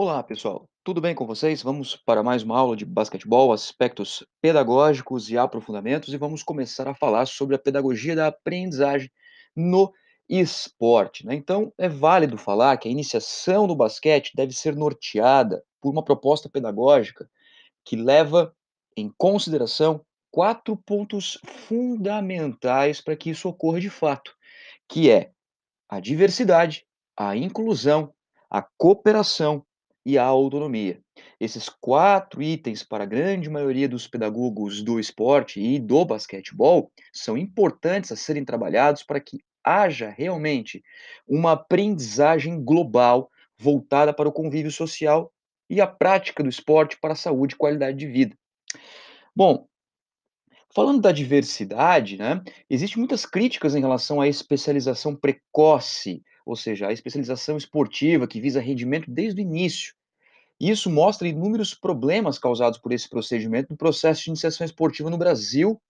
Olá, pessoal. Tudo bem com vocês? Vamos para mais uma aula de basquetebol, aspectos pedagógicos e aprofundamentos e vamos começar a falar sobre a pedagogia da aprendizagem no esporte. Né? Então, é válido falar que a iniciação no basquete deve ser norteada por uma proposta pedagógica que leva em consideração quatro pontos fundamentais para que isso ocorra de fato, que é a diversidade, a inclusão, a cooperação e a autonomia. Esses quatro itens, para a grande maioria dos pedagogos do esporte e do basquetebol, são importantes a serem trabalhados para que haja realmente uma aprendizagem global voltada para o convívio social e a prática do esporte para a saúde e qualidade de vida. Bom, falando da diversidade, né, existem muitas críticas em relação à especialização precoce, ou seja, a especialização esportiva que visa rendimento desde o início, isso mostra inúmeros problemas causados por esse procedimento no processo de iniciação esportiva no Brasil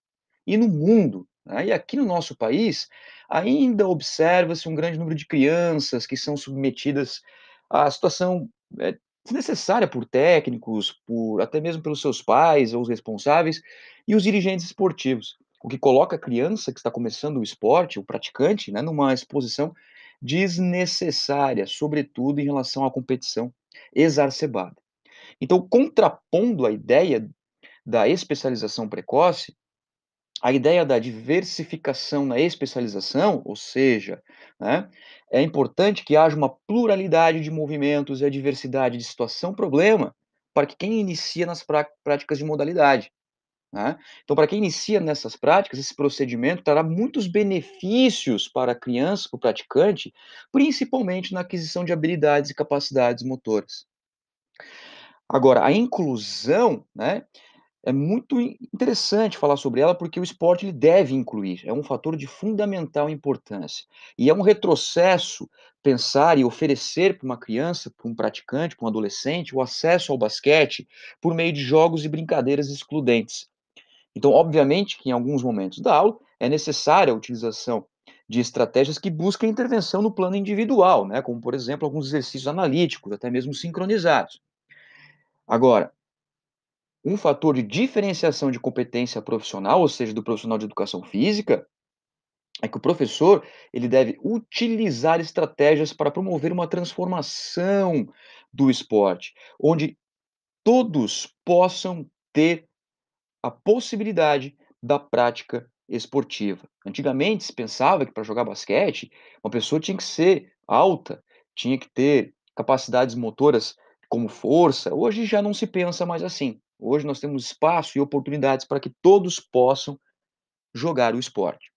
e no mundo. Né? E aqui no nosso país, ainda observa-se um grande número de crianças que são submetidas à situação é, desnecessária por técnicos, por até mesmo pelos seus pais ou os responsáveis e os dirigentes esportivos, o que coloca a criança que está começando o esporte, o praticante, né, numa exposição desnecessária, sobretudo em relação à competição exacerbada. Então, contrapondo a ideia da especialização precoce, a ideia da diversificação na especialização, ou seja, né, é importante que haja uma pluralidade de movimentos e a diversidade de situação-problema para que quem inicia nas práticas de modalidade né? Então, para quem inicia nessas práticas, esse procedimento trará muitos benefícios para a criança, para o praticante, principalmente na aquisição de habilidades e capacidades motoras. Agora, a inclusão, né, é muito interessante falar sobre ela porque o esporte ele deve incluir, é um fator de fundamental importância. E é um retrocesso pensar e oferecer para uma criança, para um praticante, para um adolescente, o acesso ao basquete por meio de jogos e brincadeiras excludentes. Então, obviamente que em alguns momentos da aula é necessária a utilização de estratégias que buscam intervenção no plano individual, né? como, por exemplo, alguns exercícios analíticos, até mesmo sincronizados. Agora, um fator de diferenciação de competência profissional, ou seja, do profissional de educação física, é que o professor ele deve utilizar estratégias para promover uma transformação do esporte, onde todos possam ter a possibilidade da prática esportiva. Antigamente se pensava que para jogar basquete, uma pessoa tinha que ser alta, tinha que ter capacidades motoras como força. Hoje já não se pensa mais assim. Hoje nós temos espaço e oportunidades para que todos possam jogar o esporte.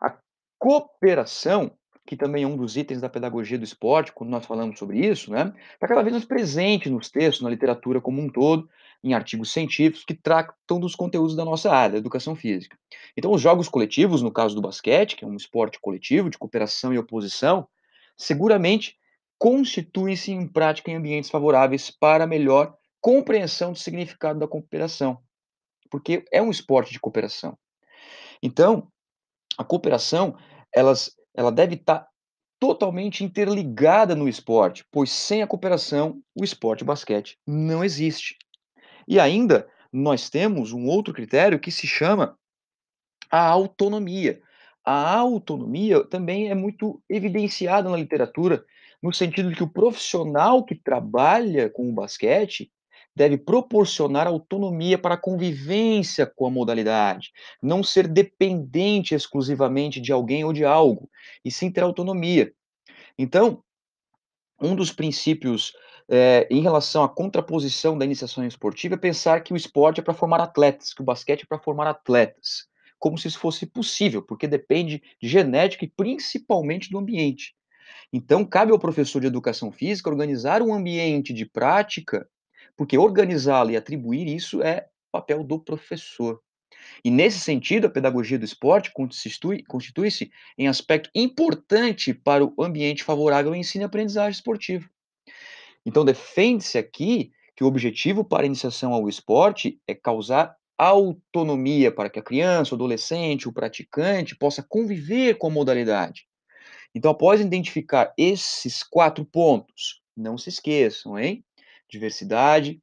A cooperação que também é um dos itens da pedagogia do esporte, quando nós falamos sobre isso, né, está cada vez mais presente nos textos, na literatura como um todo, em artigos científicos que tratam dos conteúdos da nossa área, da educação física. Então, os jogos coletivos, no caso do basquete, que é um esporte coletivo de cooperação e oposição, seguramente constituem-se em prática em ambientes favoráveis para melhor compreensão do significado da cooperação, porque é um esporte de cooperação. Então, a cooperação, elas ela deve estar tá totalmente interligada no esporte, pois sem a cooperação, o esporte basquete não existe. E ainda, nós temos um outro critério que se chama a autonomia. A autonomia também é muito evidenciada na literatura, no sentido de que o profissional que trabalha com o basquete, deve proporcionar autonomia para a convivência com a modalidade, não ser dependente exclusivamente de alguém ou de algo, e sim ter autonomia. Então, um dos princípios é, em relação à contraposição da iniciação esportiva é pensar que o esporte é para formar atletas, que o basquete é para formar atletas, como se isso fosse possível, porque depende de genética e principalmente do ambiente. Então, cabe ao professor de educação física organizar um ambiente de prática porque organizá-la e atribuir isso é papel do professor. E nesse sentido, a pedagogia do esporte constitui-se em aspecto importante para o ambiente favorável ao ensino e aprendizagem esportiva Então, defende-se aqui que o objetivo para a iniciação ao esporte é causar autonomia para que a criança, o adolescente, o praticante possa conviver com a modalidade. Então, após identificar esses quatro pontos, não se esqueçam, hein? diversidade,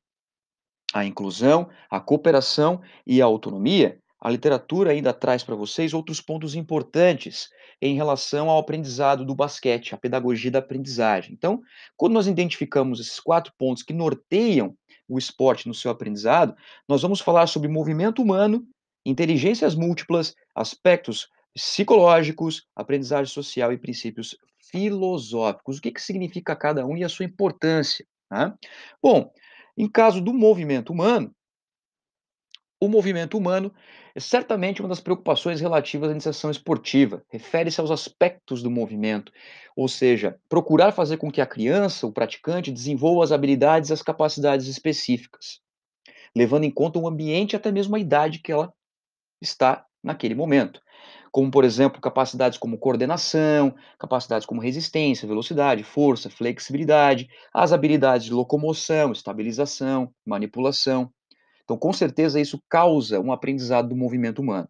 a inclusão, a cooperação e a autonomia, a literatura ainda traz para vocês outros pontos importantes em relação ao aprendizado do basquete, a pedagogia da aprendizagem. Então, quando nós identificamos esses quatro pontos que norteiam o esporte no seu aprendizado, nós vamos falar sobre movimento humano, inteligências múltiplas, aspectos psicológicos, aprendizagem social e princípios filosóficos. O que, que significa cada um e a sua importância? Né? Bom, em caso do movimento humano, o movimento humano é certamente uma das preocupações relativas à iniciação esportiva. Refere-se aos aspectos do movimento, ou seja, procurar fazer com que a criança, o praticante, desenvolva as habilidades e as capacidades específicas, levando em conta o ambiente e até mesmo a idade que ela está naquele momento como, por exemplo, capacidades como coordenação, capacidades como resistência, velocidade, força, flexibilidade, as habilidades de locomoção, estabilização, manipulação. Então, com certeza, isso causa um aprendizado do movimento humano.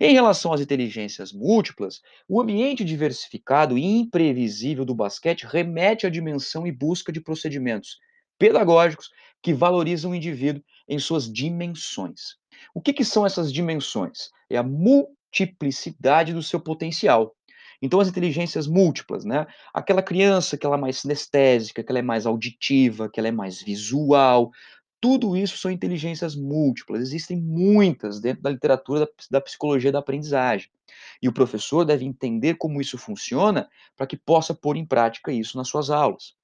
Em relação às inteligências múltiplas, o ambiente diversificado e imprevisível do basquete remete à dimensão e busca de procedimentos pedagógicos que valorizam o indivíduo em suas dimensões. O que, que são essas dimensões? É a multiplicação multiplicidade do seu potencial. Então, as inteligências múltiplas, né? Aquela criança que ela é mais sinestésica, que ela é mais auditiva, que ela é mais visual, tudo isso são inteligências múltiplas. Existem muitas dentro da literatura da, da psicologia da aprendizagem. E o professor deve entender como isso funciona para que possa pôr em prática isso nas suas aulas.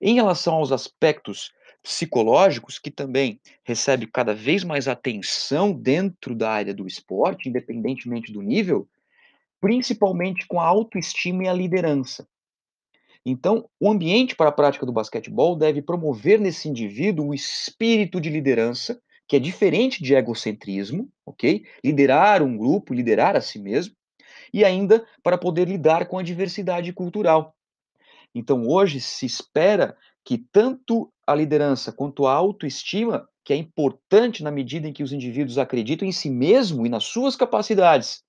Em relação aos aspectos psicológicos que também recebe cada vez mais atenção dentro da área do esporte, independentemente do nível, principalmente com a autoestima e a liderança. Então, o ambiente para a prática do basquetebol deve promover nesse indivíduo o espírito de liderança, que é diferente de egocentrismo, ok? Liderar um grupo, liderar a si mesmo, e ainda para poder lidar com a diversidade cultural, então, hoje se espera que tanto a liderança quanto a autoestima, que é importante na medida em que os indivíduos acreditam em si mesmo e nas suas capacidades.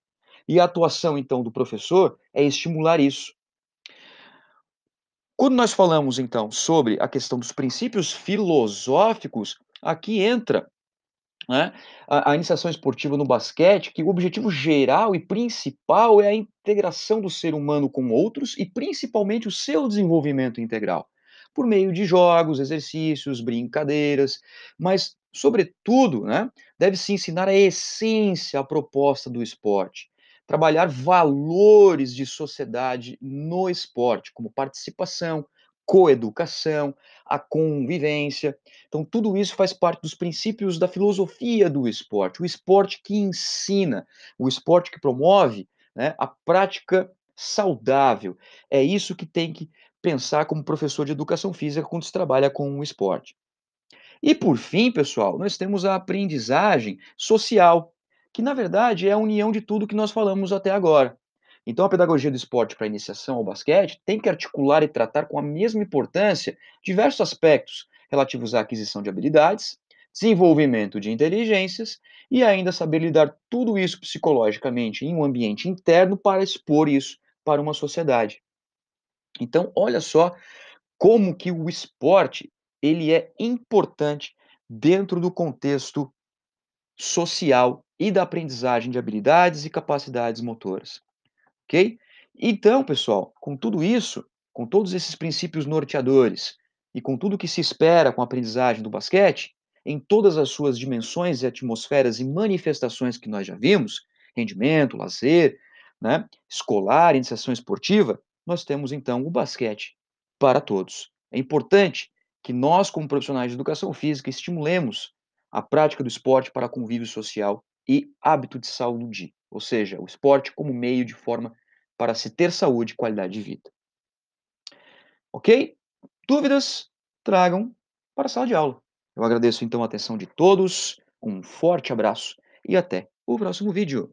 E a atuação, então, do professor é estimular isso. Quando nós falamos, então, sobre a questão dos princípios filosóficos, aqui entra né, a, a, iniciação esportiva no basquete, que o objetivo geral e principal é a integração do ser humano com outros e principalmente o seu desenvolvimento integral, por meio de jogos, exercícios, brincadeiras, mas, sobretudo, né, deve-se ensinar a essência, a proposta do esporte. Trabalhar valores de sociedade no esporte, como participação, coeducação, a convivência. Então, tudo isso faz parte dos princípios da filosofia do esporte, o esporte que ensina, o esporte que promove né, a prática saudável. É isso que tem que pensar como professor de educação física quando se trabalha com o esporte. E por fim, pessoal, nós temos a aprendizagem social, que na verdade é a união de tudo que nós falamos até agora. Então, a pedagogia do esporte para iniciação ao basquete tem que articular e tratar com a mesma importância diversos aspectos relativos à aquisição de habilidades, desenvolvimento de inteligências e ainda saber lidar tudo isso psicologicamente em um ambiente interno para expor isso para uma sociedade. Então, olha só como que o esporte ele é importante dentro do contexto social e da aprendizagem de habilidades e capacidades motoras ok? Então, pessoal, com tudo isso, com todos esses princípios norteadores e com tudo que se espera com a aprendizagem do basquete, em todas as suas dimensões e atmosferas e manifestações que nós já vimos, rendimento, lazer, né, escolar, iniciação esportiva, nós temos então o basquete para todos. É importante que nós, como profissionais de educação física, estimulemos a prática do esporte para convívio social e hábito de saúde, ou seja, o esporte como meio de forma para se ter saúde e qualidade de vida. Ok? Dúvidas? Tragam para a sala de aula. Eu agradeço então a atenção de todos, um forte abraço e até o próximo vídeo.